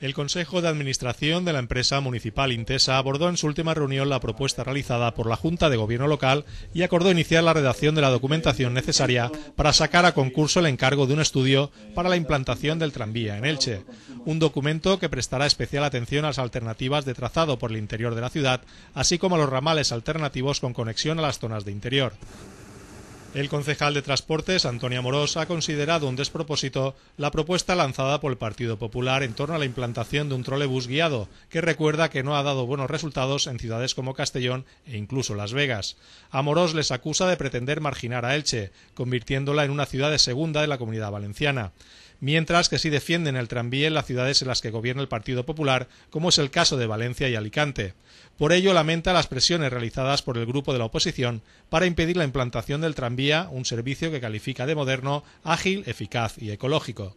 El Consejo de Administración de la empresa municipal Intesa abordó en su última reunión la propuesta realizada por la Junta de Gobierno local y acordó iniciar la redacción de la documentación necesaria para sacar a concurso el encargo de un estudio para la implantación del tranvía en Elche, un documento que prestará especial atención a las alternativas de trazado por el interior de la ciudad, así como a los ramales alternativos con conexión a las zonas de interior. El concejal de Transportes, Antonio Amorós, ha considerado un despropósito la propuesta lanzada por el Partido Popular en torno a la implantación de un trolebús guiado, que recuerda que no ha dado buenos resultados en ciudades como Castellón e incluso Las Vegas. Amorós les acusa de pretender marginar a Elche, convirtiéndola en una ciudad de segunda de la comunidad valenciana mientras que sí defienden el tranvía en las ciudades en las que gobierna el Partido Popular, como es el caso de Valencia y Alicante. Por ello lamenta las presiones realizadas por el grupo de la oposición para impedir la implantación del tranvía, un servicio que califica de moderno, ágil, eficaz y ecológico.